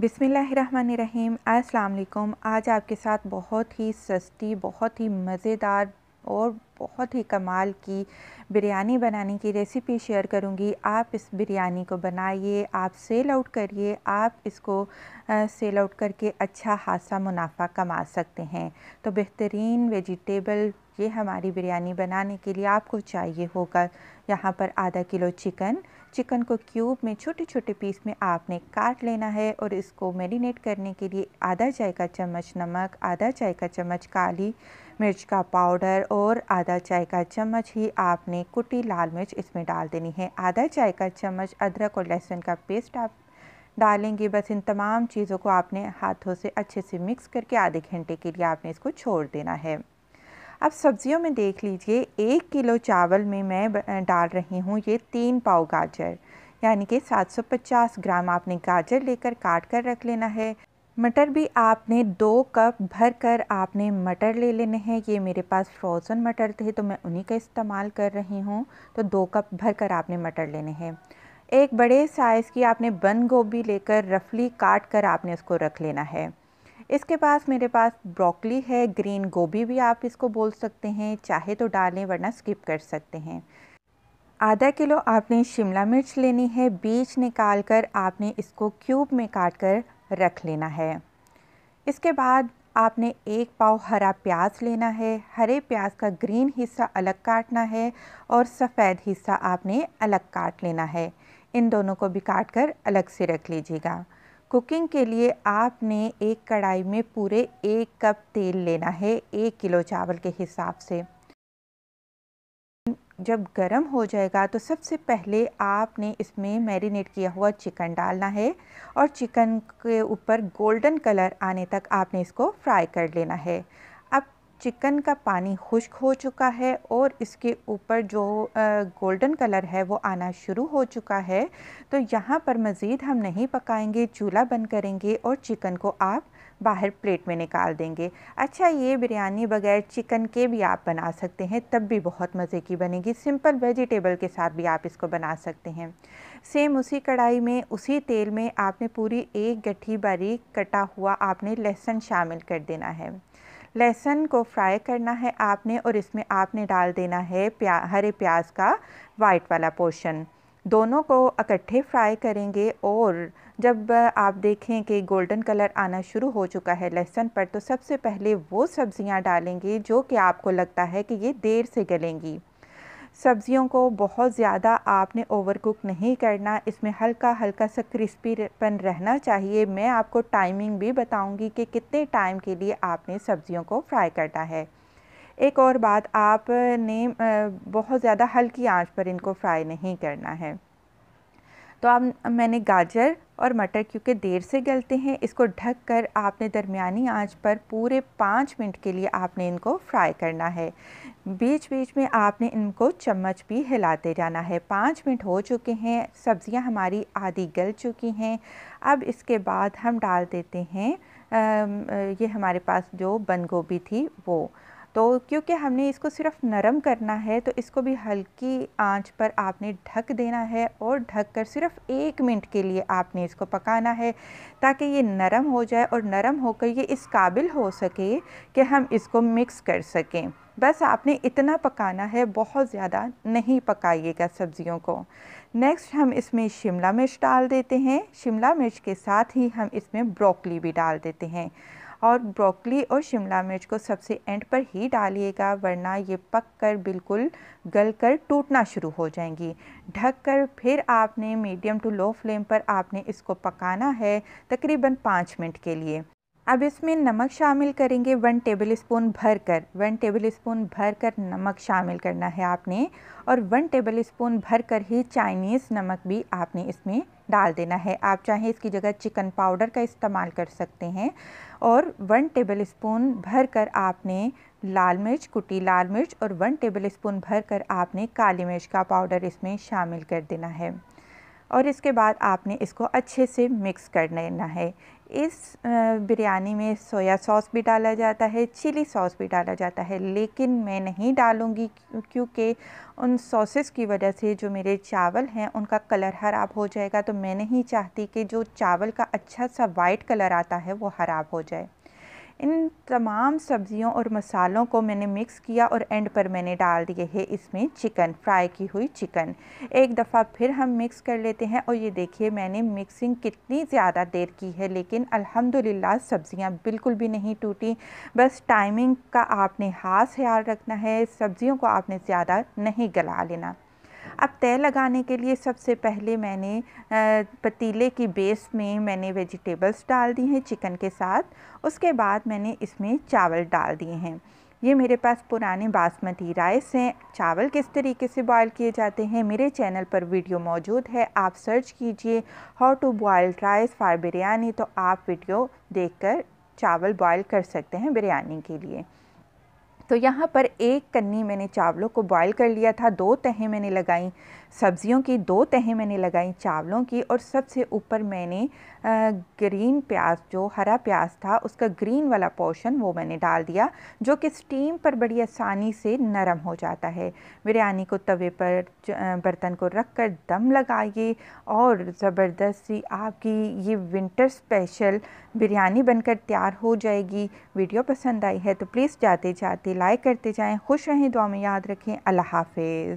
बिसमीम् अलकुम आज आपके साथ बहुत ही सस्ती बहुत ही मज़ेदार और बहुत ही कमाल की बिरयानी बनाने की रेसिपी शेयर करूंगी आप इस बिरयानी को बनाइए आप सेल आउट करिए आप इसको सेल आउट करके अच्छा खासा मुनाफा कमा सकते हैं तो बेहतरीन वेजिटेबल ये हमारी बिरयानी बनाने के लिए आपको चाहिए होगा यहाँ पर आधा किलो चिकन चिकन को क्यूब में छोटे छोटे पीस में आपने काट लेना है और इसको मैरिनेट करने के लिए आधा चाय का चम्मच नमक आधा चाय का चम्मच काली मिर्च का पाउडर और आधा चाय का चम्मच ही आपने कुटी लाल मिर्च इसमें डाल देनी है आधा चाय का चम्मच अदरक और लहसुन का पेस्ट आप डालेंगे बस इन तमाम चीज़ों को आपने हाथों से अच्छे से मिक्स करके आधे घंटे के लिए आपने इसको छोड़ देना है अब सब्ज़ियों में देख लीजिए एक किलो चावल में मैं डाल रही हूँ ये तीन पाव गाजर यानी कि 750 ग्राम आपने गाजर लेकर काट कर रख लेना है मटर भी आपने दो कप भर कर आपने मटर ले लेने हैं ये मेरे पास फ्रोज़न मटर थे तो मैं उन्हीं का इस्तेमाल कर रही हूँ तो दो कप भर कर आपने मटर लेने हैं एक बड़े साइज़ की आपने बंद गोभी लेकर रफली काट कर आपने उसको रख लेना है इसके पास मेरे पास ब्रोकली है ग्रीन गोभी भी आप इसको बोल सकते हैं चाहे तो डालें वरना स्किप कर सकते हैं आधा किलो आपने शिमला मिर्च लेनी है बीज निकाल कर आपने इसको क्यूब में काट कर रख लेना है इसके बाद आपने एक पाव हरा प्याज लेना है हरे प्याज का ग्रीन हिस्सा अलग काटना है और सफ़ेद हिस्सा आपने अलग काट लेना है इन दोनों को भी काट कर अलग से रख लीजिएगा कुकिंग के लिए आपने एक कढ़ाई में पूरे एक कप तेल लेना है एक किलो चावल के हिसाब से जब गरम हो जाएगा तो सबसे पहले आपने इसमें मैरिनेट किया हुआ चिकन डालना है और चिकन के ऊपर गोल्डन कलर आने तक आपने इसको फ्राई कर लेना है चिकन का पानी खुश्क हो चुका है और इसके ऊपर जो गोल्डन कलर है वो आना शुरू हो चुका है तो यहाँ पर मज़ीद हम नहीं पकाएंगे चूल्हा बंद करेंगे और चिकन को आप बाहर प्लेट में निकाल देंगे अच्छा ये बिरयानी बगैर चिकन के भी आप बना सकते हैं तब भी बहुत मज़े की बनेगी सिंपल वेजिटेबल के साथ भी आप इसको बना सकते हैं सेम उसी कढ़ाई में उसी तेल में आपने पूरी एक गट्ठी बारीक कटा हुआ आपने लहसुन शामिल कर देना है लहसुन को फ्राई करना है आपने और इसमें आपने डाल देना है प्या हरे प्याज का वाइट वाला पोर्शन दोनों को इकट्ठे फ्राई करेंगे और जब आप देखें कि गोल्डन कलर आना शुरू हो चुका है लहसुन पर तो सबसे पहले वो सब्ज़ियाँ डालेंगे जो कि आपको लगता है कि ये देर से गलेंगी सब्जियों को बहुत ज़्यादा आपने ओवर कुक नहीं करना इसमें हल्का हल्का सा क्रिस्पीपन रहना चाहिए मैं आपको टाइमिंग भी बताऊंगी कि कितने टाइम के लिए आपने सब्जियों को फ्राई करना है एक और बात आपने बहुत ज़्यादा हल्की आंच पर इनको फ्राई नहीं करना है तो आप मैंने गाजर और मटर क्योंकि देर से गलते हैं इसको ढक कर आपने दरमियानी आंच पर पूरे पाँच मिनट के लिए आपने इनको फ्राई करना है बीच बीच में आपने इनको चम्मच भी हिलाते जाना है पाँच मिनट हो चुके हैं सब्ज़ियां हमारी आधी गल चुकी हैं अब इसके बाद हम डाल देते हैं आ, ये हमारे पास जो बंद गोभी थी वो तो क्योंकि हमने इसको सिर्फ नरम करना है तो इसको भी हल्की आंच पर आपने ढक देना है और ढक कर सिर्फ एक मिनट के लिए आपने इसको पकाना है ताकि ये नरम हो जाए और नरम होकर ये इस काबिल हो सके कि हम इसको मिक्स कर सकें बस आपने इतना पकाना है बहुत ज़्यादा नहीं पकाइएगा सब्ज़ियों को नेक्स्ट हम इसमें शिमला मिर्च डाल देते हैं शिमला मिर्च के साथ ही हम इसमें ब्रोकली भी डाल देते हैं और ब्रोकली और शिमला मिर्च को सबसे एंड पर ही डालिएगा वरना ये पक कर बिल्कुल गल कर टूटना शुरू हो जाएंगी ढक कर फिर आपने मीडियम टू लो फ्लेम पर आपने इसको पकाना है तकरीबन पाँच मिनट के लिए अब इसमें नमक शामिल करेंगे वन टेबल स्पून भर कर वन टेबल स्पून भर कर नमक शामिल करना है आपने और वन टेबल स्पून भर कर ही चाइनीज़ नमक भी आपने इसमें डाल देना है आप चाहे इसकी जगह चिकन पाउडर का इस्तेमाल कर सकते हैं और वन टेबल स्पून भर कर आपने लाल मिर्च कुटी लाल मिर्च और वन टेबल स्पून भर कर आपने काली मिर्च का पाउडर इसमें शामिल कर देना है और इसके बाद आपने इसको अच्छे से मिक्स कर लेना है इस बिरयानी में सोया सॉस भी डाला जाता है चिली सॉस भी डाला जाता है लेकिन मैं नहीं डालूँगी क्योंकि उन सॉसेस की वजह से जो मेरे चावल हैं उनका कलर ख़राब हो जाएगा तो मैं नहीं चाहती कि जो चावल का अच्छा सा वाइट कलर आता है वो ख़राब हो जाए इन तमाम सब्ज़ियों और मसालों को मैंने मिक्स किया और एंड पर मैंने डाल दिए है इसमें चिकन फ्राई की हुई चिकन एक दफ़ा फिर हम मिक्स कर लेते हैं और ये देखिए मैंने मिक्सिंग कितनी ज़्यादा देर की है लेकिन अल्हम्दुलिल्लाह सब्ज़ियाँ बिल्कुल भी नहीं टूटी बस टाइमिंग का आपने खास ख्याल रखना है सब्ज़ियों को आपने ज़्यादा नहीं गला लेना अब तय लगाने के लिए सबसे पहले मैंने पतीले की बेस में मैंने वेजिटेबल्स डाल दी हैं चिकन के साथ उसके बाद मैंने इसमें चावल डाल दिए हैं ये मेरे पास पुराने बासमती राइस हैं चावल किस तरीके से बॉयल किए जाते हैं मेरे चैनल पर वीडियो मौजूद है आप सर्च कीजिए how to boil rice for biryani तो आप वीडियो देखकर चावल बॉयल कर सकते हैं बिरयानी के लिए तो यहाँ पर एक कन्नी मैंने चावलों को बॉईल कर लिया था दो तहें मैंने लगाई सब्जियों की दो तहें मैंने लगाई चावलों की और सबसे ऊपर मैंने ग्रीन प्याज जो हरा प्याज था उसका ग्रीन वाला पोर्शन वो मैंने डाल दिया जो कि स्टीम पर बड़ी आसानी से नरम हो जाता है बिरयानी को तवे पर बर्तन को रख कर दम लगाइए और ज़बरदस्ती आपकी ये विंटर स्पेशल बिरयानी बनकर तैयार हो जाएगी वीडियो पसंद आई है तो प्लीज़ जाते जाते लाइक करते जाएँ खुश रहें दुआ में याद रखें अल्लाह हाफिज़